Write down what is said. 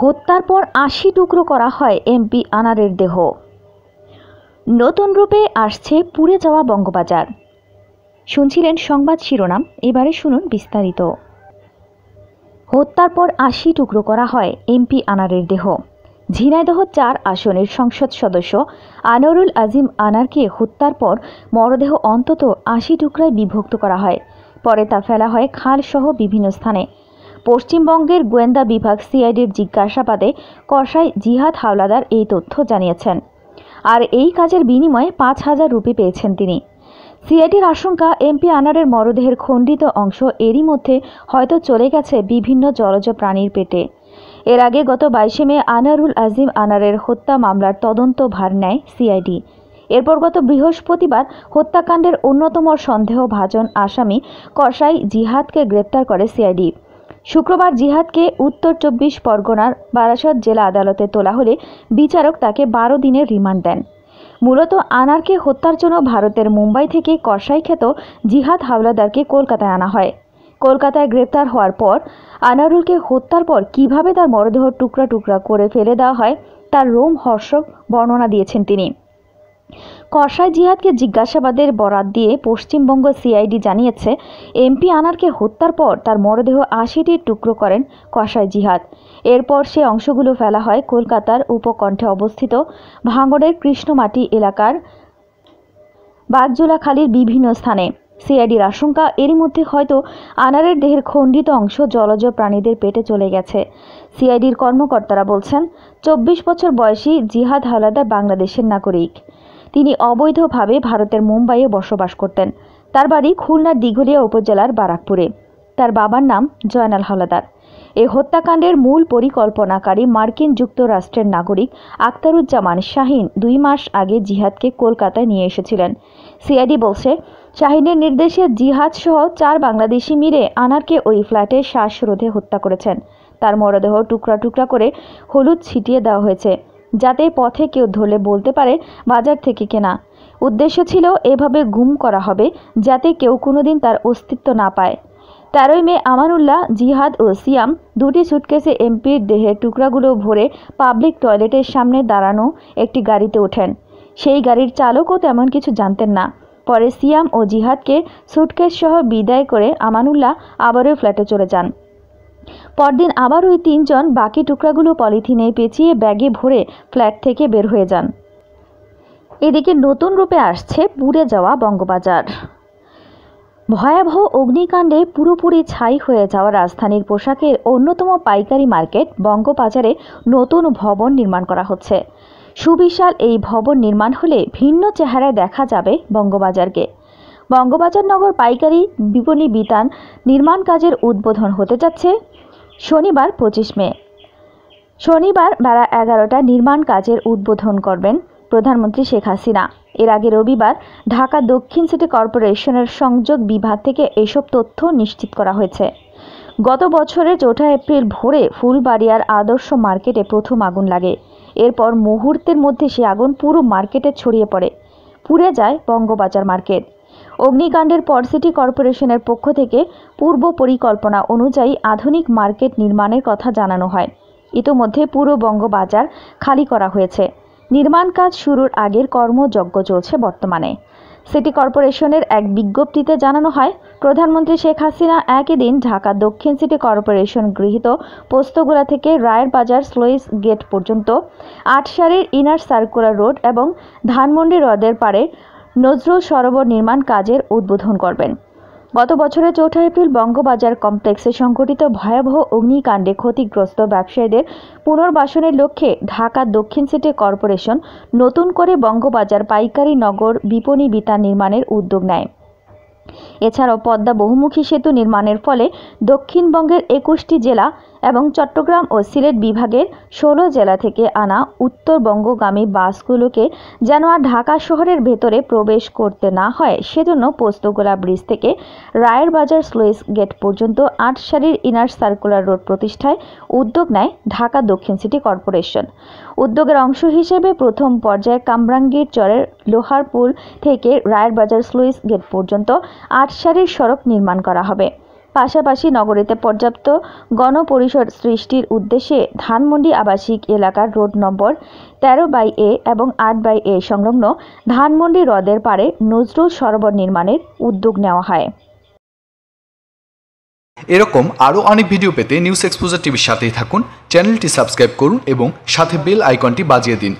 হত্যার পর আশি টুকরো করা হয় এমপি আনারের দেহ নতুন রূপে আসছে পুড়ে যাওয়া বঙ্গবাজার শুনছিলেন সংবাদ শিরোনাম এবারে শুনুন বিস্তারিত হত্যার পর আশি টুকরো করা হয় এমপি আনারের দেহ ঝিনাইদহ চার আসনের সংসদ সদস্য আনোরুল আজিম আনারকে হত্যার পর মরদেহ অন্তত আশি টুকরায় বিভক্ত করা হয় পরে তা ফেলা হয় খালসহ বিভিন্ন স্থানে পশ্চিমবঙ্গের গোয়েন্দা বিভাগ সিআইডির জিজ্ঞাসাবাদে কসাই জিহাদ হাওলাদার এই তথ্য জানিয়েছেন আর এই কাজের বিনিময়ে পাঁচ হাজার রুপি পেয়েছেন তিনি সিআইডির আশঙ্কা এমপি আনারের মরদেহের খণ্ডিত অংশ এরই মধ্যে হয়তো চলে গেছে বিভিন্ন জলজ প্রাণীর পেটে এর আগে গত বাইশে মে আনারুল আজিম আনারের হত্যা মামলার তদন্ত ভার নেয় সিআইডি এরপর গত বৃহস্পতিবার হত্যাকাণ্ডের অন্যতম সন্দেহভাজন আসামি কসাই জিহাদকে গ্রেপ্তার করে সিআইডি শুক্রবার জিহাদকে উত্তর চব্বিশ পরগনার বারাসত জেলা আদালতে তোলা হলে বিচারক তাকে বারো দিনের রিমান্ড দেন মূলত আনারকে হত্যার জন্য ভারতের মুম্বাই থেকে কষাই খ্যাত জিহাদ হাওলাদারকে কলকাতায় আনা হয় কলকাতায় গ্রেপ্তার হওয়ার পর আনারুলকে হত্যার পর কিভাবে তার মরদেহ টুকরা টুকরা করে ফেলে দেওয়া হয় তার রোম হর্ষক বর্ণনা দিয়েছেন তিনি কসাই জিহাদকে জিজ্ঞাসাবাদের বরাত দিয়ে পশ্চিমবঙ্গ সিআইডি জানিয়েছে এমপি আনারকে হত্যার পর তার মরদেহ আশিটি টুকরো করেন কসাই জিহাদ এরপর সে অংশগুলো ফেলা হয় কলকাতার উপকণ্ঠে অবস্থিত ভাঙড়ের কৃষ্ণমাটি এলাকার বাগজোলাখালির বিভিন্ন স্থানে সিআইডির আশঙ্কা এরই মধ্যে হয়তো আনারের দেহের খণ্ডিত অংশ জলজ প্রাণীদের পেটে চলে গেছে সিআইডির কর্মকর্তারা বলছেন চব্বিশ বছর বয়সী জিহাদ হালাদার বাংলাদেশের নাগরিক তিনি অবৈধভাবে ভারতের মুম্বাইয়ে বসবাস করতেন তার বাড়ি খুলনার দিঘলিয়া উপজেলার বারাকপুরে তার বাবার নাম জয়নাল হালাদার এ হত্যাকাণ্ডের মূল পরিকল্পনাকারী মার্কিন যুক্তরাষ্ট্রের নাগরিক আক্তারুজ্জামান শাহিন দুই মাস আগে জিহাদকে কলকাতায় নিয়ে এসেছিলেন সিআইডি বলছে শাহিনের নির্দেশে জিহাদ সহ চার বাংলাদেশি মিলে আনারকে ওই ফ্ল্যাটে শ্বাসরোধে হত্যা করেছেন তার মরদেহ টুকরা টুকরা করে হলুদ ছিটিয়ে দেওয়া হয়েছে যাতে পথে কেউ ধরলে বলতে পারে বাজার থেকে কেনা উদ্দেশ্য ছিল এভাবে গুম করা হবে যাতে কেউ কোনোদিন তার অস্তিত্ব না পায় তেরোই মে আমানুল্লাহ জিহাদ ও সিয়াম দুটি সুটকেসে এমপির দেহের টুকরাগুলো ভরে পাবলিক টয়লেটের সামনে দাঁড়ানো একটি গাড়িতে ওঠেন সেই গাড়ির চালকও তেমন কিছু জানতেন না পরে সিয়াম ও জিহাদকে সুটকেসসহ বিদায় করে আমানুল্লাহ আবারও ফ্ল্যাটে চলে যান পরদিন আবার ওই তিনজন বাকি টুকরাগুলো পলিথিনে পেঁচিয়ে ব্যাগে ভরে ফ্ল্যাট থেকে বের হয়ে যান এদিকে নতুন রূপে আসছে পুড়ে যাওয়া বঙ্গবাজার ভয়াবহ অগ্নিকাণ্ডে পুরোপুরি ছাই হয়ে যাওয়া রাজধানীর পোশাকের অন্যতম পাইকারি মার্কেট বঙ্গবাজারে নতুন ভবন নির্মাণ করা হচ্ছে সুবিশাল এই ভবন নির্মাণ হলে ভিন্ন চেহারায় দেখা যাবে বঙ্গবাজারকে বঙ্গবাজার নগর পাইকারি বিপণী বিতান নির্মাণ কাজের উদ্বোধন হতে যাচ্ছে শনিবার পঁচিশ মে শনিবার বেলা এগারোটা নির্মাণ কাজের উদ্বোধন করবেন প্রধানমন্ত্রী শেখ হাসিনা এর আগে রবিবার ঢাকা দক্ষিণ সিটি কর্পোরেশনের সংযোগ বিভাগ থেকে এসব তথ্য নিশ্চিত করা হয়েছে গত বছরের চৌঠা এপ্রিল ভোরে ফুলবাড়িয়ার আদর্শ মার্কেটে প্রথম আগুন লাগে এরপর মুহূর্তের মধ্যে সে আগুন পুরো মার্কেটে ছড়িয়ে পড়ে পুড়ে যায় বঙ্গবাজার মার্কেট অগ্নিকাণ্ডের পর সিটি কর্পোরেশনের পক্ষ থেকে পূর্ব পরিকল্পনা অনুযায়ী আধুনিক মার্কেট নির্মাণের কথা জানানো হয় ইতোমধ্যে পুরো বঙ্গবাজার খালি করা হয়েছে নির্মাণ কাজ শুরুর আগের কর্মযজ্ঞ চলছে বর্তমানে সিটি কর্পোরেশনের এক বিজ্ঞপ্তিতে জানানো হয় প্রধানমন্ত্রী শেখ হাসিনা একই দিন ঢাকা দক্ষিণ সিটি কর্পোরেশন গৃহীত পোস্তগুলা থেকে রায়ের বাজার স্লোইস গেট পর্যন্ত আটসারের ইনার সার্কুলার রোড এবং ধানমন্ডি হ্রদের পাড়ে নজরুল সরোবর নির্মাণ কাজের উদ্বোধন করবেন গত বছরের চৌঠা এপ্রিল বঙ্গবাজার কমপ্লেক্সে সংঘটিত ভয়াবহ অগ্নিকাণ্ডে ক্ষতিগ্রস্ত ব্যবসায়ীদের পুনর্বাসনের লক্ষ্যে ঢাকা দক্ষিণ সিটি কর্পোরেশন নতুন করে বঙ্গবাজার পাইকারি নগর বিপণী বিতান নির্মাণের উদ্যোগ নেয় এছাড়াও পদ্মা বহুমুখী সেতু নির্মাণের ফলে দক্ষিণবঙ্গের একুশটি জেলা এবং চট্টগ্রাম ও সিলেট বিভাগের ষোলো জেলা থেকে আনা উত্তরবঙ্গগামী বাসগুলোকে যেন আর ঢাকা শহরের ভেতরে প্রবেশ করতে না হয় সেজন্য পোস্তগোলা ব্রিজ থেকে রায়ের বাজার স্লুইস গেট পর্যন্ত আট সারির ইনার সার্কুলার রোড প্রতিষ্ঠায় উদ্যোগ নেয় ঢাকা দক্ষিণ সিটি কর্পোরেশন উদ্যোগের অংশ হিসেবে প্রথম পর্যায়ে কামরাঙ্গীর চরের লোহারপুল থেকে রায়ের বাজার স্লুইস গেট পর্যন্ত আট সারির সড়ক নির্মাণ করা হবে পাশাপাশি নগরীতে পর্যাপ্ত গণপরিষদ সৃষ্টির উদ্দেশ্যে ধানমন্ডি আবাসিক এলাকার রোড নম্বর তেরো বাই এ এবং আট বাই এ সংলগ্ন ধানমন্ডি হ্রদের পাড়ে নজরুল সরোবর নির্মাণের উদ্যোগ নেওয়া হয় এরকম আরও অনেক ভিডিও পেতে নিউজ এক্সপোজার টিভির সাথেই থাকুন চ্যানেলটি সাবস্ক্রাইব করুন এবং সাথে বেল আইকনটি বাজিয়ে দিন